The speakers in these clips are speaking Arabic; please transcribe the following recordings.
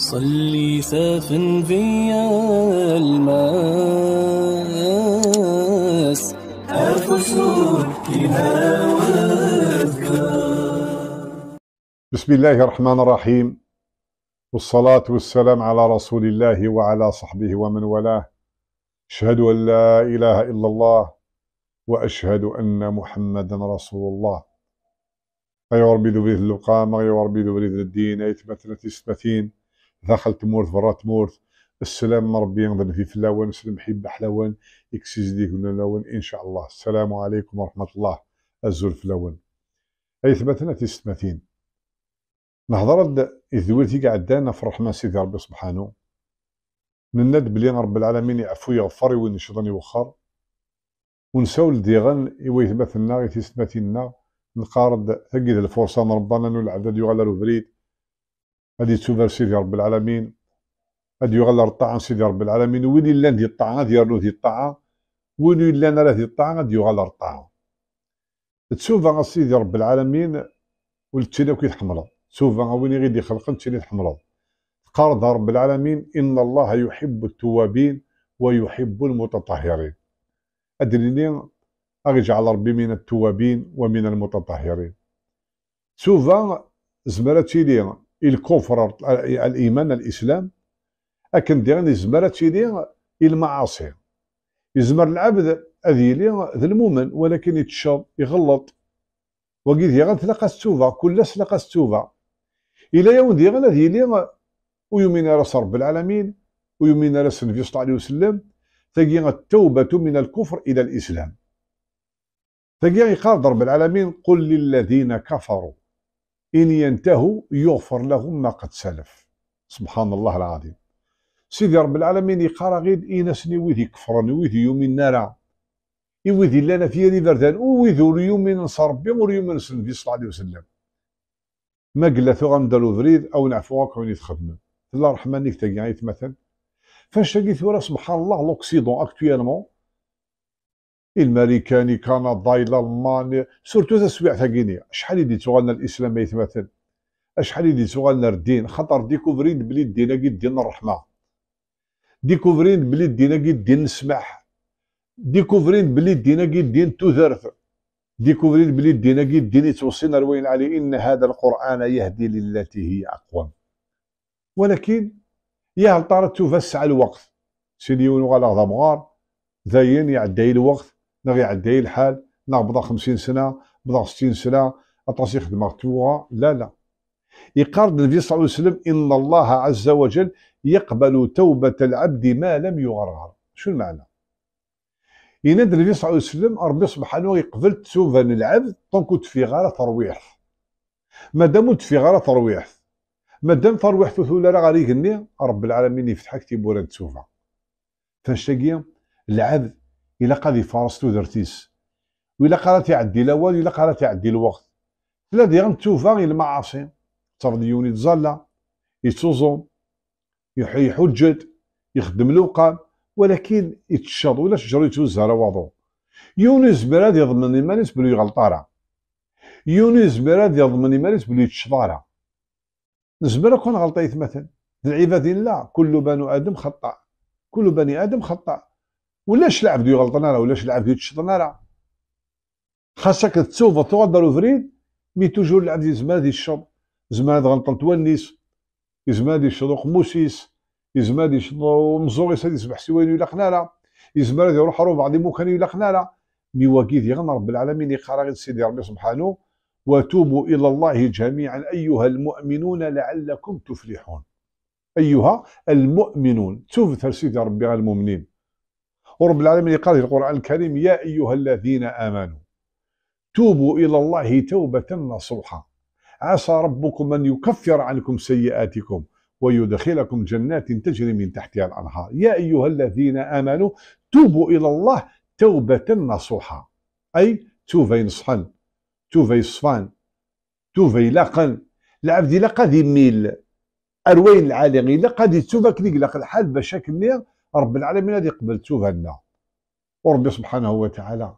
صلي سافا فيا الماس أفش بسم الله الرحمن الرحيم والصلاة والسلام على رسول الله وعلى صحبه ومن والاه أشهد أن لا إله إلا الله وأشهد أن محمدا رسول الله أيوة ربي ذو بريد اللقام أيوة ربي ذو بريد الدين أيتمتنا تسبتين داخل تمورث برا تمورث السلام ربي ينظر في فلاوان سلم حبة حلاوان اكسيز ديك لاوان إن شاء الله السلام عليكم ورحمة الله الزور فلاوان أي ثبتنا تستمثين نهضر قاعد قعدانا في الرحمة سيدي ربي سبحانه نند بلي رب العالمين يعفو يغفر وين الشيطان يوخر ونساو لديغان إوا يثبتنا غي تستمثلنا نقارد هكذا الفرصة نربانا نولع نلعب يغلى بريد غادي تسوفر سيدي رب العالمين غادي يغلر الطاعه سيدي رب العالمين وين الا ذي الطاعه غادي يرنو ذي الطاعه وين يلان راه ذي الطاعه غادي يغلر الطاعه تسوفا سيدي رب العالمين ولتينا كي تحمرض تسوفا وين دي خلقن تشيني تحمرض قرض رب العالمين ان الله يحب التوابين ويحب المتطهرين ادريني جعل ربي من التوابين ومن المتطهرين سوفا زمرتي لينا الكفر الايمان الاسلام اكن دير يزمر تيدي المعاصي يزمر العبد هذه لي ذا المؤمن ولكن يتشاط يغلط وقيد ديغا تلقى التوبه كلش تلقى السوفا الى يوم ديغا هذه لي ويومين راس رب العالمين ويومين راس النبي صلى الله عليه وسلم تجي التوبه من الكفر الى الاسلام تجي قال رب العالمين قل للذين كفروا إن ينتهوا يغفر لهم ما قد سلف سبحان الله العظيم سيدي رب العالمين يقرا غير إيناسني ويدي كفرن ويدي يومين ويدي يويدي لنا في يدي بردان ويدي يومين نصر ربي وريومين نصر النبي صلى الله عليه وسلم ما قلا ثو غندالو ذريد أو نعفو واقعون يتخدموا الله الرحمن نكتاقي مثلا فاش تلقيت ورا سبحان الله لوكسيدون اكتويلمون الماريكاني كندا الالماني سورتو تسويع تاع غينيا شحال يدي تغنى الاسلام يتمثل شحال يدي تغنى الدين خطر ديكوفرين بلي الدين كي دين الرحمه ديكوفرين بلي الدين كي دين السماح ديكوفرين بلي الدين كي دين توثرث ديكوفرين بلي الدين كي دين يتوصينا روين عليه ان هذا القران يهدي للتي هي اقوى ولكن يا هل طارت توفى الوقت سيدي يونو غالا مغار زين يعدي الوقت نغي عدي الحال لا بضع 50 سنه بضع 60 سنه اطاس يخدم توغا لا لا يقارن النبي صلى الله عليه وسلم ان الله عز وجل يقبل توبه العبد ما لم يغرغر شو المعنى ينادى النبي صلى الله عليه وسلم ربي سبحانه يقبل توبة العبد طنكو في غاره ترويح مادام في غاره ترويح مادام ترويح في راه غادي يغني رب العالمين يفتحك تيبورا تسوفا فاش العبد إلا قاد يفارس تو درتيس u ilaq يعدي الاول iɛeddi الا ilaq يعدي الوقت iɛeddi lweqt tella diɣen tufa i lmaɛasi tettreḍ yiwen يحجد يخدم لوقام ولكن يتشاط ولا شجر يتوزر واضو يونس براد يضمن يمارس بلو يغلطارا يونس براد يضمن يمارس بلو يتشطارا نزبر كون غلطيت مثلا العباد لا كل بنو ادم خطا كل بني ادم خطا ولاش لعب كي غلطنا راه ولاش لعب كي تشطنا راه خاصك تسوف دارو وفريد مي توجور لعب دي زمان دي الشر زمان غنطل تونس زمان دي الشر قموسيس زمان دي الشر مزوري هادي يسبح سوين ولا قناره زمان دي يروح روح بعض مكان ولا قناره مي واكيد يغنى رب العالمين يقرا غير سيدي ربي سبحانه وتوبوا الى الله جميعا ايها المؤمنون لعلكم تفلحون ايها المؤمنون توب سيدي ربي على المؤمنين ورب العالمين قال في القرآن الكريم يا أيها الذين آمنوا توبوا إلى الله توبة نصوحا عسى ربكم أن يكفر عنكم سيئاتكم ويدخلكم جنات تجري من تحتها الأنهار يا أيها الذين آمنوا توبوا إلى الله توبة نصوحا أي توفي نصحا توفي صفان توفي لقن العبد لا قد يميل اروين العالي غير قد يتوفى كليك الحال باش نير رب العالمين هذه قبل التوبه لنا وربي سبحانه وتعالى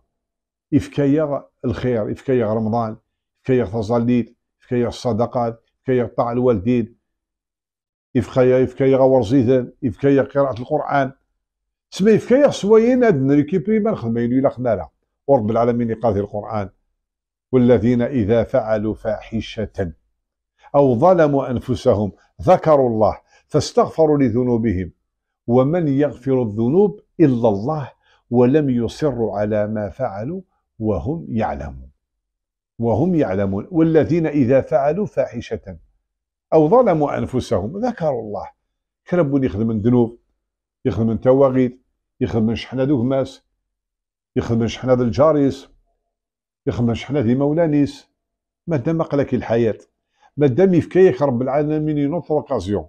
يفكيا الخير يفكيا رمضان يفكيا تزليت يفكيا الصدقات يفكيا طاع الوالدين يفكيا غور زيدان يفكيا قراءه القران سما يفكيا سوايين هاد نريكيبري ما نخدمين الا خدانا ورب العالمين يقاضي القران والذين اذا فعلوا فاحشه او ظلموا انفسهم ذكروا الله فاستغفروا لذنوبهم ومن يغفر الذنوب إلا الله ولم يصروا على ما فعلوا وهم يعلمون وهم يعلمون والذين إذا فعلوا فاحشة أو ظلموا أنفسهم ذكروا الله كربون يخدم من ذنوب يخدم من تواغيد يخدم من شحنة دوك يخدم من شحنة الجاريس يخدم من شحنة ذي مولانيس مادام قلك الحياة مادام يفكيك رب العالمين ينوط اوكازيون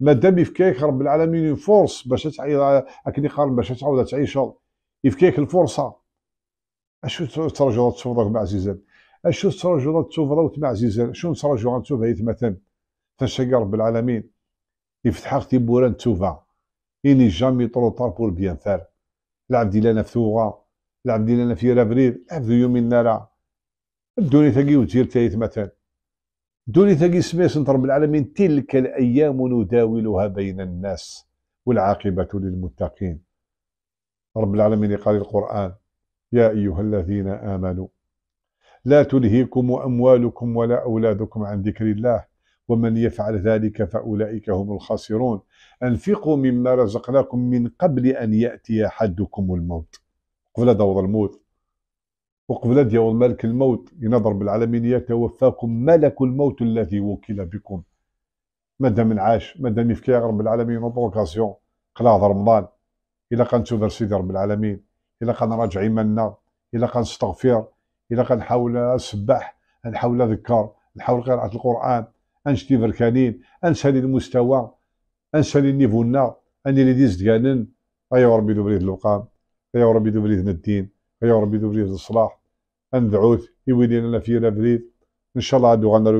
مادام يفكيك رب العالمين فورس باش تعيش اكني قارن باش تعاود تعيش يفكيك الفرصه اشو ترجو تشوف مع عزيزان اشو ترجو تشوف مع عزيزان شنو ترجو تشوف هي مثلا تنشكر رب العالمين يفتح اختي بوران توفا اني جامي طرو طار بور بيان فار العبد لنا في ثوغا العبد لنا في رابريل العبد يومين نارا الدنيا تاقي وتير تايت مثلا دوني ثقي سميس رب العالمين تلك الأيام نداولها بين الناس والعاقبة للمتقين رب العالمين قال القرآن يا أيها الذين آمنوا لا تلهيكم أموالكم ولا أولادكم عن ذكر الله ومن يفعل ذلك فأولئك هم الخاسرون أنفقوا مما رزقناكم من قبل أن يأتي أحدكم الموت قبل دور الموت وقبل أن يوم ملك الموت ينظر بالعالمين يتوفاكم ملك الموت الذي وكل بكم مادام عاش مادام يفكي رب العالمين وبروكاسيون قلا رمضان إلا قنتوذر سيدي رب العالمين إلا قنراجع إيماننا إلا قنستغفر إلا قنحاول نسبح نحاول اذكر نحاول قراءة القرآن أنشتي بركانين انساني المستوى انساني النيفونا أني اللي ديز ديانن ايوا ربي دوبريد بريد الوقام أيا أيوة ربي دوبريد الدين ايوا ربي دوبريد الصلاح ندعوه يولي لنا في لافريد ان شاء الله عندو غنى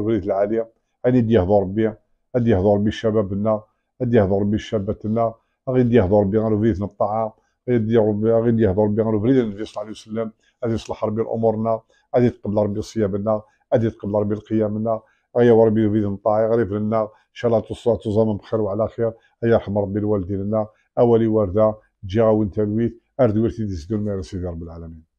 رفريد العاليه غادي يهضر ربي غادي يهضر ربي لنا غادي يهضر ربي شاباتنا غادي يهضر ربي رفريد الطاعه غادي غادي يهضر ربي رفريد النبي صلى الله عليه وسلم غادي يصلح ربي امورنا غادي يتقبل ربي صيامنا غادي يتقبل ربي قيامنا يهضر ربي باذن طاعي غريب لنا ان شاء الله توصل تزامن بخير وعلى خير يرحم ربي الوالدين لنا اولي وارده جا وانت الويت اردويرتي ديزدون ميرسي رب العالمين